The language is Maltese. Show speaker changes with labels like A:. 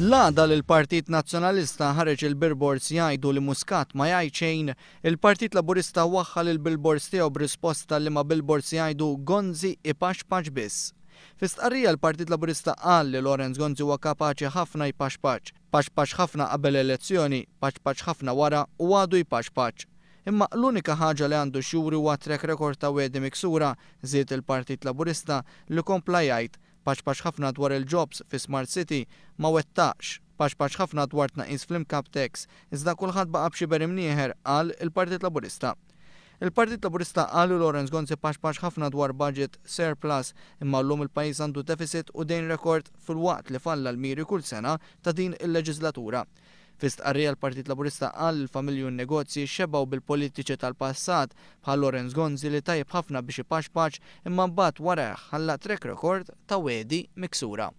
A: La dal il partit Nazzjonalista ħareġ il-billboards jgħidu li Muscat ma jgħajċejn, il-Partit Laburista waħħal il-billboards tiegħu b'risposta li ma billboards jgħidu Gonzi i paċ biss. Fistqarrija l-Partit Laburista qal li Lorenz Gonzi huwa kapaċi ħafna jpax paċ, paċ paċ ħafna qabel elezzjoni, paċ paċ ħafna wara u għadu jpax paċ. Imma l-unika ħaġa li għandu xjuri huwa trek rekord ta' wedi miksura zid il-Partit Laburista li kompla jgħid paċ-paċ ħafna dwar il-jobs fi Smart City ma wettax. paċ-paċ ħafna dwar tnaqis fl-imkap Tex, iżda kulħadd baqab b'xi berim nieħer għal il-Partit Laburista. Il-Partit Laburista għalu Lorenz Gonzi paċ-paċ ħafna dwar budget surplus imma llum il-pajjiż għandu deficit u dejn rekord fil-waqt li falla l-miri kull sena ta' din il-leġislatura. Fistqarrija l-Partit Laburista qal il-familju n-negozji xebaw bil-politiċi tal-passat bħal Lorenz Gonzi li tajb ħafna biex paċ imma mbagħad wara ħalla trek rekord ta' wedi miksura.